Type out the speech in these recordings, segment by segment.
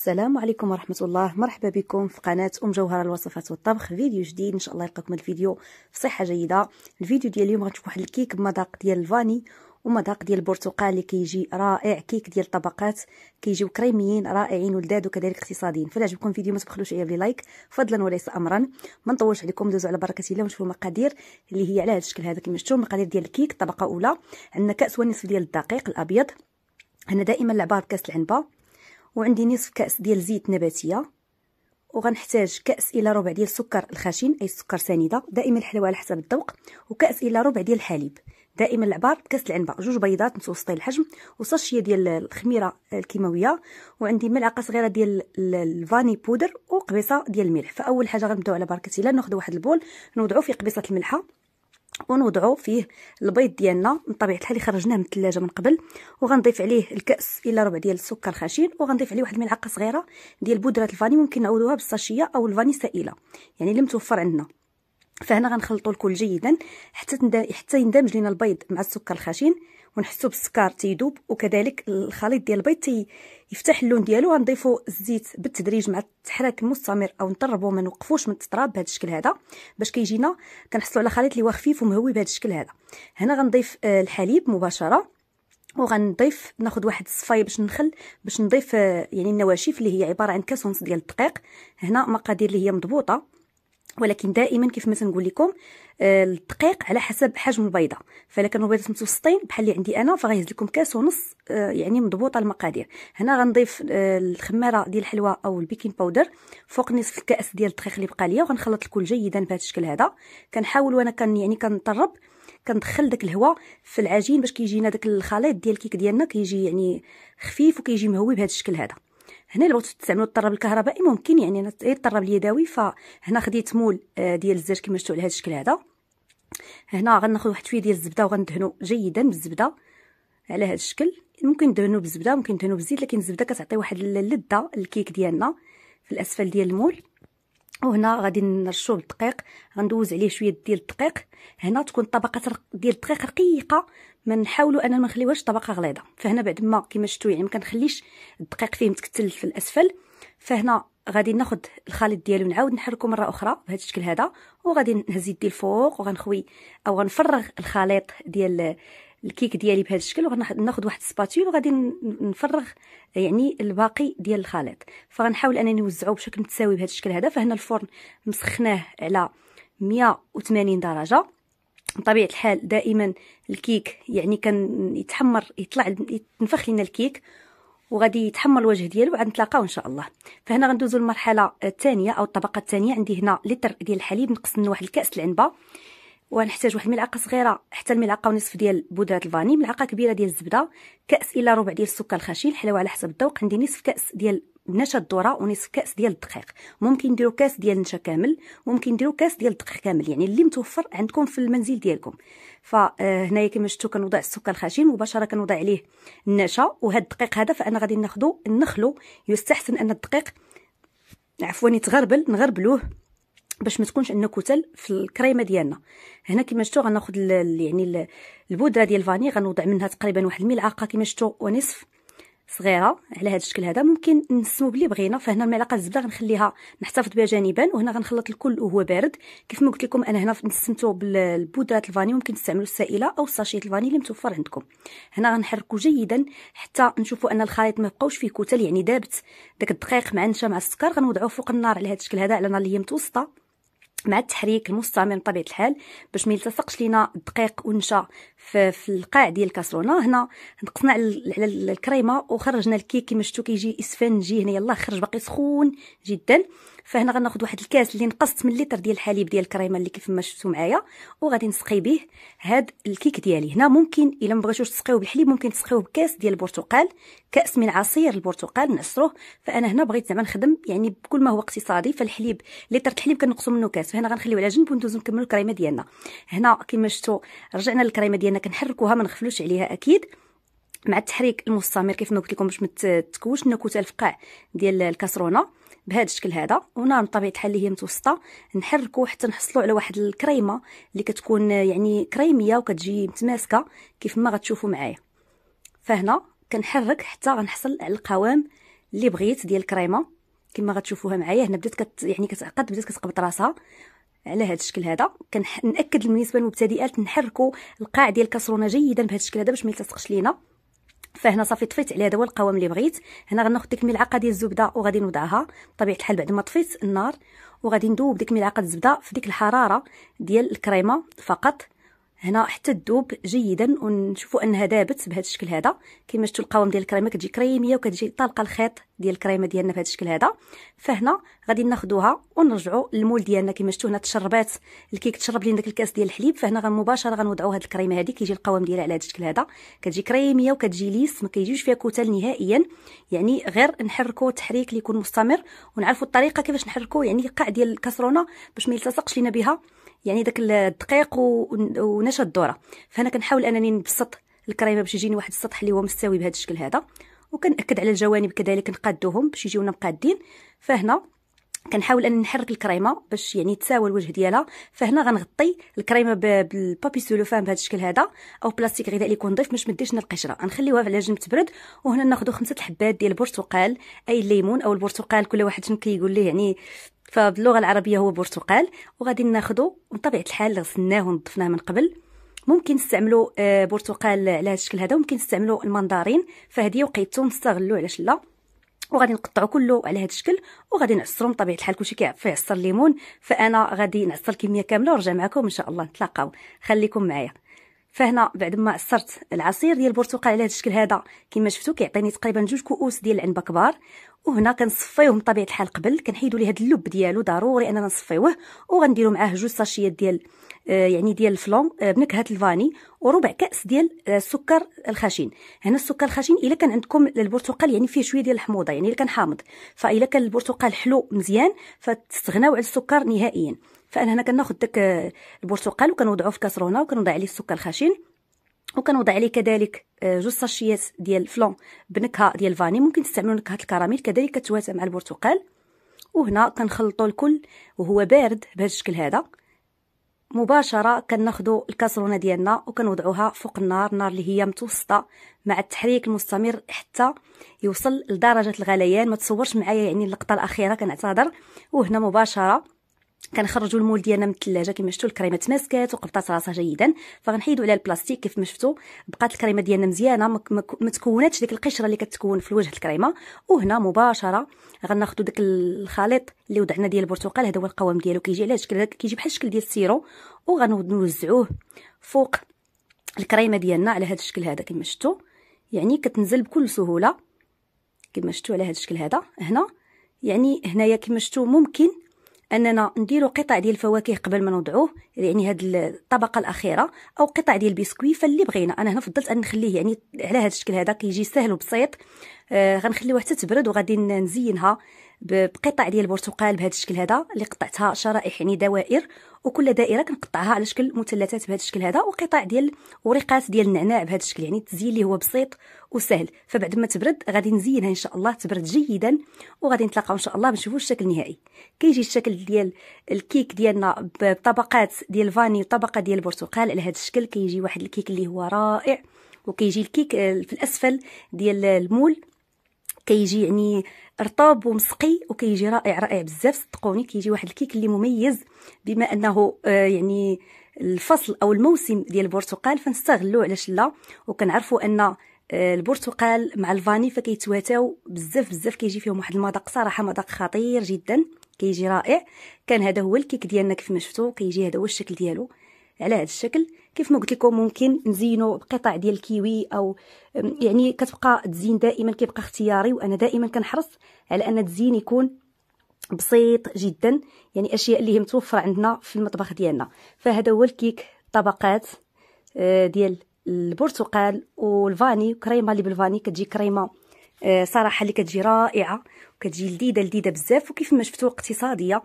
السلام عليكم ورحمة الله مرحبا بكم في قناة أم جوهرة الوصفات والطبخ فيديو جديد إن شاء الله يلقاكم الفيديو في صحة جيدة الفيديو ديال اليوم غنشوف واحد الكيك بمذاق ديال الفاني ومذاق ديال البرتقال اللي كيجي رائع كيك ديال الطبقات كيجيو كريميين رائعين ولداد وكذلك اقتصاديين فلا عجبكم الفيديو ما تبخلوش عليا بلي لايك فضلا وليس امرا ما نطولش عليكم دوزوا على بركه الله ونشوفوا المقادير اللي هي على هذا الشكل هذا كما شفتوا المقادير ديال الكيك طبقه اولى عندنا كاس ونصف ديال الدقيق الابيض هنا دائما لعبه بكاس العنبه وعندي نصف كاس ديال زيت نباتيه وغنحتاج كاس الى ربع ديال السكر الخشن اي السكر سنيده دائما الحلوه على حسب الذوق وكاس الى ربع ديال الحليب دائما العبار بكاس العنبه جوج بيضات متوسطي الحجم وصاشيه ديال الخميره الكيماويه وعندي ملعقه صغيره ديال الفاني بودر وقبيصه ديال الملح فاول حاجه غنبداو على بركه الله ناخذ واحد البول نوضعو فيه قبيصه الملحه ونوضعوا فيه البيض ديالنا من طبيعه الحال خرجناه من الثلاجه من قبل وغنضيف عليه الكاس الا ربع ديال السكر الخشن وغنضيف عليه واحد الملعقه صغيره ديال بودره الفاني ممكن نعوضوها بالساشيه او الفاني سائله يعني اللي متوفر عندنا فهنا غنخلطوا الكل جيدا حتى حتى يندمج لينا البيض مع السكر الخشين ونحسو بالسكر تيذوب وكذلك الخليط ديال البيض تيفتح اللون ديالو غنضيفو الزيت بالتدريج مع التحريك المستمر او نطربو ما نوقفوش من التراب بهذا الشكل هذا باش كيجينا كنحصلو على خليط اللي هو خفيف ومهوي بهذا الشكل هذا هنا غنضيف آه، الحليب مباشره وغنضيف ناخذ واحد الصفاي باش نخل باش نضيف آه، يعني النواشف اللي هي عباره عن كاس ونص ديال الدقيق هنا مقادير اللي هي مضبوطه ولكن دائما كيف ما تنقول لكم آه، الدقيق على حسب حجم البيضه فالا كانوا البيضات متوسطين بحال اللي عندي انا فغيهز لكم كاس ونص آه، يعني مضبوطه المقادير هنا غنضيف آه، الخماره ديال الحلوى او البيكين باودر فوق نصف الكاس ديال الدقيق اللي بقى ليا وغنخلط الكل جيدا بهذا الشكل هذا كنحاول وانا كان يعني كنطرب كندخل داك الهواء في العجين باش كيجينا داك الخليط ديال الكيك ديالنا كيجي يعني خفيف وكيجي مهوي بهذا الشكل هذا هنا بغيتو تستعملوا الطراب الكهربائي ممكن يعني انا غير إيه الطراب اليدوي فهنا خديت مول آه، ديال الزاج كما شفتوا على هذا الشكل هذا هنا غناخذ واحد شويه ديال الزبده وغندهنوا جيدا بالزبده على هذا الشكل ممكن ندهنو بالزبده ممكن ندهنو بالزيت لكن الزبده كتعطي واحد اللذه الكيك ديالنا في الاسفل ديال المول وهنا غادي نرشوه بالدقيق غندوز عليه شويه ديال الدقيق هنا تكون طبقه ديال الدقيق رقيقه ما نحاولوا اننا ما نخليوهاش طبقه غليظه فهنا بعد ما كما شفتوا يعني ما كنخليش الدقيق فيه متكتل في الاسفل فهنا غادي ناخذ الخليط ديالو نعاود نحركو مره اخرى بهذا الشكل هذا وغادي نهز يدي الفوق وغنخوي او غنفرغ الخليط ديال الكيك ديالي بهذا الشكل وغناخذ واحد السباتول وغادي نفرغ يعني الباقي ديال الخليط فغنحاول انني نوزعو بشكل متساوي بهذا الشكل هذا فهنا الفرن مسخناه على 180 درجه بطبيعه الحال دائما الكيك يعني كان يتحمر يطلع يتنفخ لنا الكيك وغادي يتحمر الوجه ديالو وعاد نتلاقاو ان شاء الله فهنا غندوزو للمرحله الثانيه او الطبقه الثانيه عندي هنا لتر ديال الحليب نقص منه واحد الكاس العنبه وغنحتاج واحد الملعقه صغيره حتى الملعقه ونصف ديال بودره الفاني ملعقه كبيره ديال الزبده كاس الى ربع ديال السكر الخشن الحلاوه على حسب الذوق عندي نصف كاس ديال نشا الذره ونصف كاس ديال الدقيق ممكن نديرو كاس ديال النشا كامل ممكن نديرو كاس ديال الدقيق كامل يعني اللي متوفر عندكم في المنزل ديالكم فهنايا آه، كما شفتوا كنوضع السكر الخشن مباشره كنوضع عليه النشا وهاد الدقيق هذا فانا غادي ناخذو نخلو يستحسن ان الدقيق عفوا يتغربل نغربلوه باش ما تكونش عندنا كتل في الكريمه ديالنا هنا كما شفتوا غناخذ يعني البودره ديال الفاني غنوضع منها تقريبا واحد الملعقه كما شفتوا ونصف صغيره على هذا الشكل هذا ممكن نسمو بلي بغينا فهنا المعلقه الزبده غنخليها نحتفظ بها جانبا وهنا غنخلط الكل وهو بارد كيف ما قلت لكم انا هنا نسمتو بالبودرات الفاني ممكن تستعملوا السائله او الساشيه الفاني اللي متوفر عندكم هنا غنحركو جيدا حتى نشوفوا ان الخليط ما بقاوش فيه كتل يعني دابت داك الدقيق مع النشا مع السكر غنوضعوه فوق النار على هذا الشكل هذا على نار اللي هي متوسطه مع التحريك المستمر بطبيعه الحال باش ما يلتصقش لينا الدقيق ونشا في, في القاع ديال الكاسرونه هنا نقصنا على الكريمه وخرجنا الكيك كما شفتوا كيجي اسفنجي هنا يلاه خرج باقي سخون جدا فهنا غناخد واحد الكاس اللي نقصت من لتر ديال الحليب ديال الكريمه اللي كيف ما شفتوا معايا وغادي نسقي به هاد الكيك ديالي هنا ممكن الا ما بغيتوش تسقيوه بالحليب ممكن تسقيوه بكاس ديال البرتقال كاس من عصير البرتقال نعصروه فانا هنا بغيت زعما نخدم يعني بكل ما هو اقتصادي فالحليب لتر الحليب كنقصوا منه كاس فهنا غنخليوه على جنب وندوزو نكملوا الكريمه ديالنا هنا كما شفتوا رجعنا للكريمه ديالنا كنحركوها ما نغفلوش عليها اكيد مع التحريك المستمر كيف ما قلت لكم باش ما تكوش النكهه الفقاع ديال الكاسرونه بهذا الشكل هذا ونار من طبيعه الحال اللي هي متوسطه نحركو حتى نحصلوا على واحد الكريمه اللي كتكون يعني كريميه وكتجي متماسكه كيف ما غتشوفوا معايا فهنا كنحرك حتى غنحصل على القوام اللي بغيت ديال الكريمه كما غتشوفوها معايا هنا بدات كت يعني كتعقد بدات كتقبط راسها على هذا الشكل هذا كنأكد بالنسبه للمبتدئات نحركوا القاع ديال الكسرونه جيدا بهذا الشكل هذا باش ما يلتصقش لينا فهنا صافي طفيت على هذا هو القوام اللي بغيت هنا غناخذ ديك الملعقه ديال الزبده وغادي نوضعها بطبيعه الحال بعد ما طفيت النار وغادي ندوب ديك ملعقه الزبده في ديك الحراره ديال الكريمه فقط هنا حتى تذوب جيدا ونشوفوا انها ذابت بهذا الشكل هذا كما شفتوا القوام ديال الكريمه كتجي كريميه وكتجي طالقه الخيط ديال الكريمه ديالنا بهذا الشكل هذا فهنا غادي ناخذوها ونرجعوا للمول ديالنا كما شفتوا هنا تشربات الكيك تشرب لينا داك الكاس ديال الحليب فهنا مباشره غنوضعوا هذه الكريمه هذه كيجي القوام ديالها على هذا الشكل هذا كتجي كريميه وكتجي ليس ما كيجيوش فيها كتل نهائيا يعني غير نحركوا التحريك اللي يكون مستمر ونعرفوا الطريقه كيفاش نحركوا يعني القاع ديال الكسرونه باش ما يلتصقش لينا بها يعني داك الدقيق ونشا الذره فانا كنحاول انني نبسط الكريمه باش يجيني واحد السطح اللي هو مستوي بهذا الشكل هذا وكنأكد على الجوانب كذلك نقادوهم باش يجيونا مقادين فهنا كنحاول ان نحرك الكريمه باش يعني تساوى الوجه ديالها فهنا غنغطي الكريمه بالبابي سولوفان بهذا الشكل هذا او بلاستيك غذائي يكون نظيف باش ما لنا القشره غنخليوها على جنب تبرد وهنا ناخذ خمسه الحبات ديال البرتقال اي الليمون او البرتقال كل واحد شنو كيقول ليه يعني فباللغه العربيه هو برتقال وغادي ناخذو بطبيعه الحال غسلناه ونظفناه من قبل ممكن تستعملوا آه، برتقال على هذا الشكل هذا وممكن تستعملوا المندرين فهذه وقيتو نستغلوا علاش لا وغادي نقطعو كله على هذا الشكل وغادي نعصرو بطبيعه الحال كلشي كيعرف يعصر الليمون فانا غادي نعصر الكميه كامله ونرجع معكم ان شاء الله نتلاقاو خليكم معايا فهنا بعد ما عصرت العصير ديال البرتقال على هذا الشكل هذا كما شفتوا كيعطيني تقريبا جوج كؤوس ديال العنبه كبار وهنا كنصفيهم بطبيعه الحال قبل كنحيدوا ليه هذا اللب ديالو ضروري اننا نصفيوه وغنديروا معاه جوج ساشيات ديال آه، يعني ديال الفلون آه، بنكهه الفاني وربع كاس ديال آه، السكر الخشن هنا السكر الخشن الا كان عندكم البرتقال يعني فيه شويه ديال الحموضه يعني الا كان حامض فالا كان البرتقال حلو مزيان فتستغناو على السكر نهائيا فانا هنا كناخذ داك البرتقال وكنوضعو في كاسرونه وكنوضع عليه السكر الخشن وكنوضع عليه كذلك آه، جوج ساشيات ديال الفلون بنكهه ديال الفاني ممكن تستعملوا نكهه الكراميل كذلك كتواتى مع البرتقال وهنا كنخلطوا الكل وهو بارد بهذا الشكل هذا مباشره كناخذوا الكاسرونه ديالنا وكنوضعوها فوق النار النار اللي هي متوسطه مع التحريك المستمر حتى يوصل لدرجه الغليان ما تصورش معايا يعني اللقطه الاخيره كنعتذر وهنا مباشره كنخرجوا المول ديالنا من الثلاجه كما شفتوا الكريمه تماسكات وقبطات راسها جيدا فغنحيدوا عليها البلاستيك كيف ما شفتوا بقات الكريمه ديالنا مزيانه ما تكوناتش ديك القشره اللي كتكون في وجه الكريمه وهنا مباشره غناخذوا داك الخليط اللي وضعنا ديال البرتقال هذا هو القوام ديالو كيجي على شكل كيجي بحال الشكل ديال السيرو وغنوزعوه فوق الكريمه ديالنا على هذا الشكل هذا كما شفتوا يعني كتنزل بكل سهوله كما شفتوا على هذا الشكل هذا هنا يعني هنايا كما شفتوا ممكن اننا نديروا قطع ديال الفواكه قبل ما نوضعوه يعني هاد الطبقه الاخيره او قطع ديال البسكوي فاللي بغينا انا هنا فضلت ان نخليه يعني على هذا الشكل هذا كيجي سهل وبسيط آه غنخليوه حتى تبرد وغادي نزينها بقطع ديال البرتقال بهذا الشكل هذا اللي قطعتها شرائح يعني دوائر وكل دائره كنقطعها على شكل مثلثات بهذا الشكل هذا وقطع ديال ورقات ديال النعناع بهذا الشكل يعني التزيين اللي هو بسيط وسهل فبعد ما تبرد غادي نزينها ان شاء الله تبرد جيدا وغادي نتلاقاو ان شاء الله نشوفوا الشكل النهائي كيجي الشكل ديال الكيك ديالنا بطبقات ديال الفاني وطبقه ديال البرتقال على هذا الشكل كيجي واحد الكيك اللي هو رائع وكيجي الكيك آه، في الاسفل ديال المول كيجي يعني رطاب ومسقي وكيجي رائع رائع بزاف صدقوني كيجي واحد الكيك اللي مميز بما انه آه، يعني الفصل او الموسم ديال البرتقال فنستغلوه علاش لا وكنعرفوا ان آه، البرتقال مع الفاني فكيتواتاو بزاف بزاف كيجي فيهم واحد المذاق صراحه مذاق خطير جدا كيجي رائع كان هذا هو الكيك ديالنا كيف ما شفتوا كيجي هذا هو الشكل ديالو على هذا الشكل كيف ما قلت لكم ممكن نزينو بقطع ديال الكيوي او يعني كتبقى تزين دائما كيبقى اختياري وانا دائما كنحرص على ان التزيين يكون بسيط جدا يعني اشياء اللي هي متوفره عندنا في المطبخ ديالنا فهذا هو الكيك طبقات أه، ديال البرتقال والفاني كريمه اللي بالفاني كتجي كريمه أه، صراحه اللي كتجي رائعه وكتجي لذيذه لذيذه بزاف وكيف ما شفتوا اقتصاديه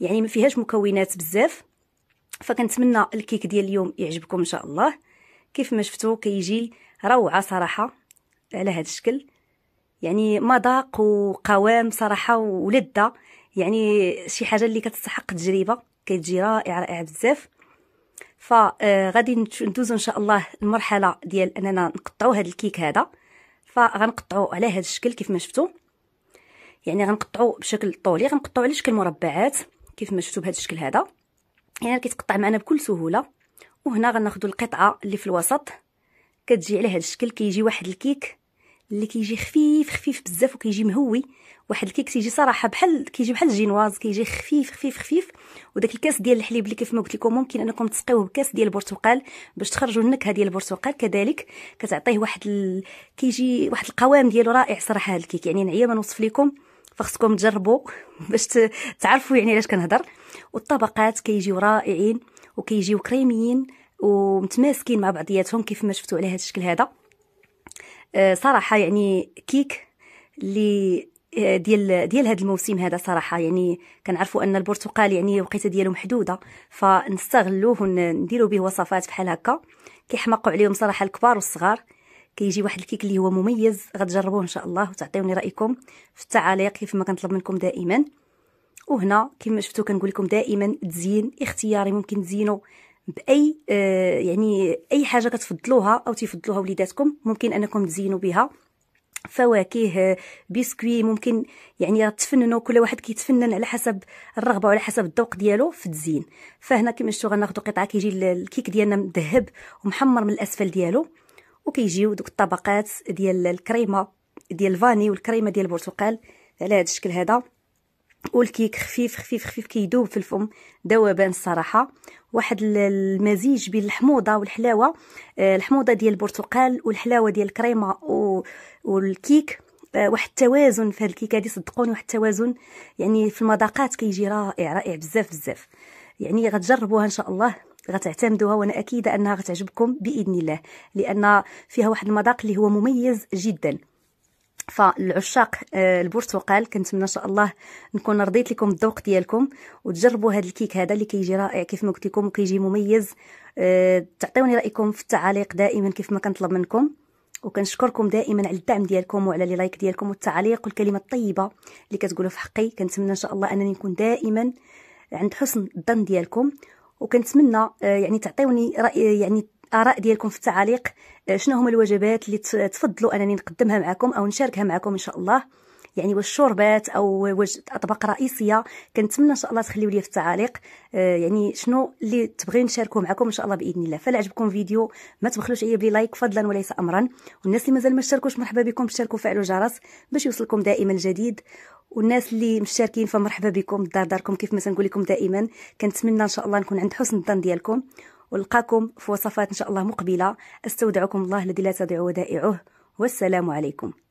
يعني ما فيهاش مكونات بزاف فكنتمنى الكيك ديال اليوم يعجبكم ان شاء الله كيف ما شفتوا كيجي روعه صراحه على هذا الشكل يعني مذاق وقوام صراحه ولذه يعني شي حاجه اللي كتستحق التجربه كتجي رائعه رائعه بزاف فغادي آه، ندوزو ان شاء الله المرحله ديال اننا نقطعو هذا الكيك هذا فغنقطعو على هذا الشكل كيف ما شفتوا يعني غنقطعو بشكل طولي غنقطعو على شكل مربعات كيف ما شفتوا بهذا الشكل هذا هنا يعني كيتقطع معنا بكل سهوله وهنا غناخذوا القطعه اللي في الوسط كتجي على هذا الشكل كيجي واحد الكيك اللي كيجي خفيف خفيف بزاف وكيجي مهوي واحد الكيك تيجي صراحه بحال كيجي بحال الجينواز كيجي خفيف خفيف خفيف وداك الكاس ديال الحليب اللي كيف ما قلت لكم ممكن انكم تسقيوه بكاس ديال البرتقال باش تخرجوا النكهه ديال البرتقال كذلك كتعطيه واحد ال... كيجي واحد القوام ديالو رائع صراحه هذا الكيك يعني نعيا ما نوصف لكم فخصكم تجربوا باش تعرفوا يعني علاش كنهضر والطبقات كيجيو رائعين وكيجيو كريميين ومتماسكين مع بعضياتهم كيف ما شفتوا على هذا الشكل هذا آه، صراحه يعني كيك اللي آه، ديال ديال هذا الموسم هذا صراحه يعني كنعرفوا ان البرتقال يعني وقيته ديالو محدوده فنستغلوه ونديروا به وصفات بحال هكا كيحمقوا عليهم صراحه الكبار والصغار كيجي واحد الكيك اللي هو مميز غتجربوه ان شاء الله وتعطيوني رايكم في التعاليق كيف ما كنطلب منكم دائما وهنا كما شفتوا كنقول لكم دائما تزيين اختياري ممكن تزينوا باي آه يعني اي حاجه كتفضلوها او تفضلوها وليداتكم ممكن انكم تزينوا بها فواكه آه، بسكوي ممكن يعني تفننوا كل واحد كيتفنن على حسب الرغبه وعلى حسب الذوق ديالو في التزيين فهنا كما شفتوا غناخذوا قطعه كيجي الكيك ديالنا مذهب ومحمر من الاسفل ديالو وكيجيو دوك الطبقات ديال الكريمه ديال الفاني والكريمه ديال البرتقال على هذا الشكل هذا والكيك خفيف خفيف خفيف كيدوب في الفم ذوبان الصراحه واحد المزيج بين الحموضه والحلاوه آه، الحموضه ديال البرتقال والحلاوه ديال الكريمه والكيك آه، واحد التوازن في الكيك الكيكه هادي صدقوني واحد التوازن يعني في المذاقات كيجي رائع رائع بزاف بزاف يعني غتجربوها ان شاء الله غتعتمدوها وانا اكيده انها غتعجبكم باذن الله لان فيها واحد المذاق اللي هو مميز جدا فالعشاق البرتقال آه، كنتمنى ان شاء الله نكون رضيت لكم الذوق ديالكم وتجربوا هذا الكيك هذا اللي كيجي رائع كيف ما قلت لكم وكيجي مميز آه، تعطيوني رايكم في التعاليق دائما كيف ما كنطلب منكم وكنشكركم دائما على الدعم ديالكم وعلى لي لايك ديالكم والتعليق والكلمه الطيبه اللي كتقولوا في حقي كنتمنى ان شاء الله انني نكون دائما عند حسن الظن ديالكم وكنتمنى آه، يعني تعطيوني راي يعني الاراء ديالكم في التعاليق آه، شنو هما الوجبات اللي تفضلوا انني نقدمها معكم او نشاركها معكم ان شاء الله يعني واش الشوربات او واش اطباق رئيسيه كنتمنى ان شاء الله تخليو لي في التعاليق آه، يعني شنو اللي تبغي نشاركو معكم ان شاء الله باذن الله فلا عجبكم فيديو ما تبخلوش عليا بلي لايك فضلا وليس امرا والناس اللي مازال ما اشتركوش مرحبا بكم اشتركوا فعلوا الجرس باش يوصلكم دائما الجديد والناس اللي مشاركين فمرحبا بكم دار داركم كيف ما تنقول لكم دائما كنتمنى ان شاء الله نكون عند حسن الظن ديالكم ولقاكم في وصفات إن شاء الله مقبلة استودعكم الله الذي لا تضيع ودائعه والسلام عليكم